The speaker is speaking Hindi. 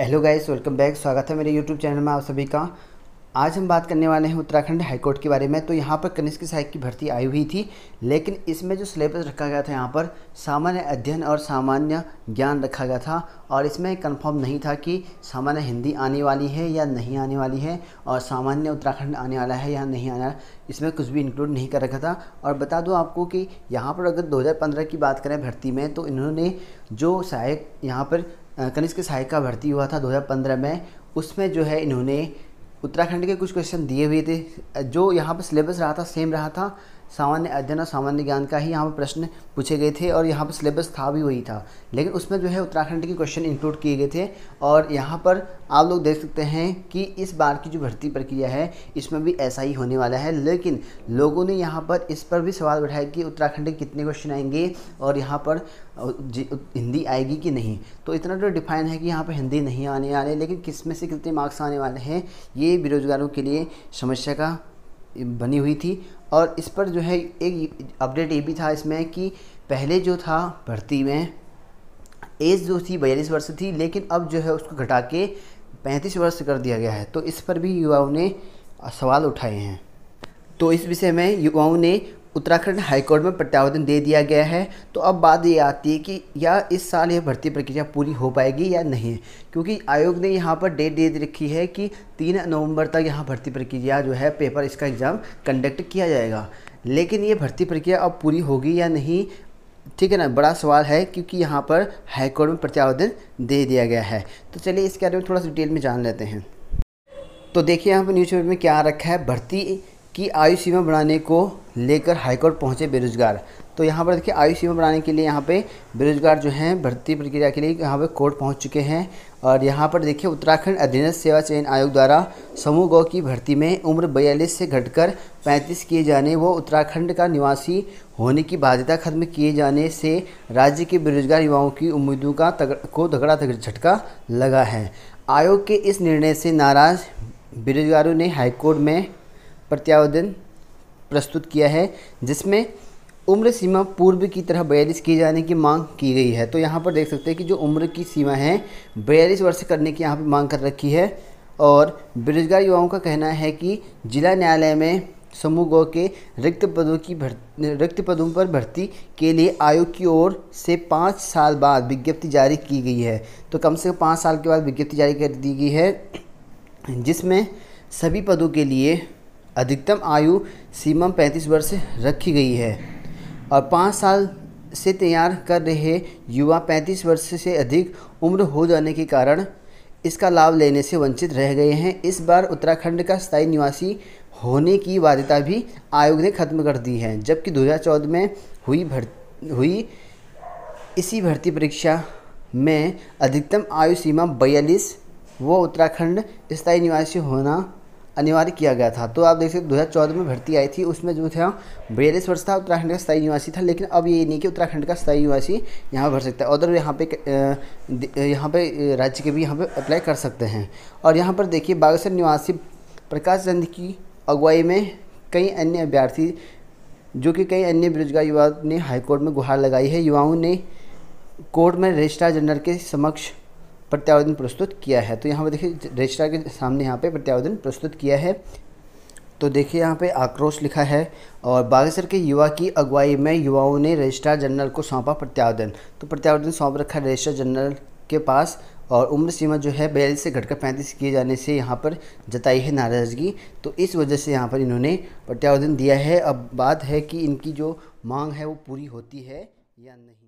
हेलो गाइस वेलकम बैक स्वागत है मेरे यूट्यूब चैनल में आप सभी का आज हम बात करने वाले हैं उत्तराखंड हाईकोर्ट के बारे में तो यहाँ पर कनिष्क सहायक की भर्ती आई हुई थी लेकिन इसमें जो सिलेबस रखा गया था यहाँ पर सामान्य अध्ययन और सामान्य ज्ञान रखा गया था और इसमें कंफर्म नहीं था कि सामान्य हिंदी आने वाली है या नहीं आने वाली है और सामान्य उत्तराखंड आने वाला है या नहीं आना इसमें कुछ भी इंक्लूड नहीं कर रखा था और बता दूँ आपको कि यहाँ पर अगर दो की बात करें भर्ती में तो इन्होंने जो सहायक यहाँ पर कनिष्क सहायक का भर्ती हुआ था 2015 में उसमें जो है इन्होंने उत्तराखंड के कुछ क्वेश्चन दिए हुए थे जो यहाँ पर सिलेबस रहा था सेम रहा था सामान्य अध्ययन और सामान्य ज्ञान का ही यहाँ पर प्रश्न पूछे गए थे और यहाँ पर सिलेबस था भी वही था लेकिन उसमें जो है उत्तराखंड के क्वेश्चन इंक्लूड किए गए थे और यहाँ पर आप लोग देख सकते हैं कि इस बार की जो भर्ती प्रक्रिया है इसमें भी ऐसा ही होने वाला है लेकिन लोगों ने यहाँ पर इस पर भी सवाल उठाया कि उत्तराखंड के कितने क्वेश्चन आएंगे और यहाँ पर हिंदी आएगी कि नहीं तो इतना तो डिफाइन है कि यहाँ पर हिंदी नहीं आने वाले लेकिन किस में से कितने मार्क्स आने वाले हैं ये बेरोजगारों के लिए समस्या का बनी हुई थी और इस पर जो है एक अपडेट ये भी था इसमें कि पहले जो था भर्ती में एज जो थी बयालीस वर्ष थी लेकिन अब जो है उसको घटा के पैंतीस वर्ष कर दिया गया है तो इस पर भी युवाओं ने सवाल उठाए हैं तो इस विषय में युवाओं ने उत्तराखंड हाईकोर्ट में प्रत्यावेदन दे दिया गया है तो अब बात ये आती है कि या इस साल यह भर्ती प्रक्रिया पूरी हो पाएगी या नहीं क्योंकि आयोग ने यहाँ पर डेट दे रखी है कि तीन नवंबर तक यहाँ भर्ती प्रक्रिया जो है पेपर इसका एग्ज़ाम कंडक्ट किया जाएगा लेकिन ये भर्ती प्रक्रिया अब पूरी होगी या नहीं ठीक है ना बड़ा सवाल है क्योंकि यहाँ पर हाईकोर्ट में प्रत्यावेदन दे दिया गया है तो चलिए इसके बारे में थोड़ा सा डिटेल में जान लेते हैं तो देखिए यहाँ पर न्यूज़पेपर में क्या रखा है भर्ती कि आयु सीमा बढ़ाने को लेकर हाईकोर्ट पहुंचे बेरोजगार तो यहाँ पर देखिए आयु सीमा बढ़ाने के लिए यहाँ पे बेरोजगार जो हैं भर्ती प्रक्रिया के लिए यहाँ पे कोर्ट पहुँच चुके हैं और यहाँ पर देखिए उत्तराखंड अधीनस्थ सेवा चयन आयोग द्वारा समूह गौ की भर्ती में उम्र बयालीस से घटकर पैंतीस किए जाने व उत्तराखंड का निवासी होने की बाध्यता खत्म किए जाने से राज्य के बेरोजगार युवाओं की उम्मीदों का तग, को तगड़ा झटका लगा है आयोग के इस निर्णय से नाराज बेरोजगारों ने हाईकोर्ट में प्रत्यावेदन प्रस्तुत किया है जिसमें उम्र सीमा पूर्व की तरह बयालीस किए जाने की मांग की गई है तो यहाँ पर देख सकते हैं कि जो उम्र की सीमा है बयालीस वर्ष करने की यहाँ पर मांग कर रखी है और बेरोजगार युवाओं का कहना है कि जिला न्यायालय में समूह गौ के रिक्त पदों की रिक्त पदों पर भर्ती के लिए आयोग की ओर से पाँच साल बाद विज्ञप्ति जारी की गई है तो कम से कम पाँच साल के बाद विज्ञप्ति जारी कर दी गई है जिसमें सभी पदों के लिए अधिकतम आयु सीमा पैंतीस वर्ष रखी गई है और पाँच साल से तैयार कर रहे युवा पैंतीस वर्ष से अधिक उम्र हो जाने के कारण इसका लाभ लेने से वंचित रह गए हैं इस बार उत्तराखंड का स्थायी निवासी होने की बाध्यता भी आयोग ने खत्म कर दी है जबकि 2014 में हुई भर हुई इसी भर्ती परीक्षा में अधिकतम आयु सीमा बयालीस व उत्तराखंड स्थायी निवासी होना अनिवार्य किया गया था तो आप देख सकते दो हज़ार चौदह में भर्ती आई थी उसमें जो था बयालीस वर्ष था उत्तराखंड का स्थायी निवासी था लेकिन अब ये नहीं कि उत्तराखंड का स्थायी निवासी यहाँ भर सकता है और यहाँ पे यहाँ पे राज्य के भी यहाँ पे अप्लाई कर सकते हैं और यहाँ पर देखिए बागेश्वर निवासी प्रकाश चंद की अगुवाई में कई अन्य अभ्यर्थी जो कि कई अन्य बेरोजगार युवाओं ने हाईकोर्ट में गुहार लगाई है युवाओं ने कोर्ट में रजिस्ट्रार जनरल के समक्ष प्रत्यावेदन प्रस्तुत किया है तो यहाँ पर देखिए रजिस्ट्रार के सामने यहाँ पे प्रत्यावेदन प्रस्तुत किया है तो देखिए यहाँ पे आक्रोश लिखा है और बागेसर के युवा की अगुवाई में युवाओं ने रजिस्ट्रार जनरल को सौंपा प्रत्यावेदन तो प्रत्यावेदन सौंप रखा है रजिस्ट्रार जनरल के पास और उम्र सीमा जो है बयालीस से घटकर पैंतीस किए जाने से यहाँ पर जताई है नाराज़गी तो इस वजह से यहाँ पर इन्होंने प्रत्यावेदन दिया है अब बात है कि इनकी जो मांग है वो पूरी होती है या नहीं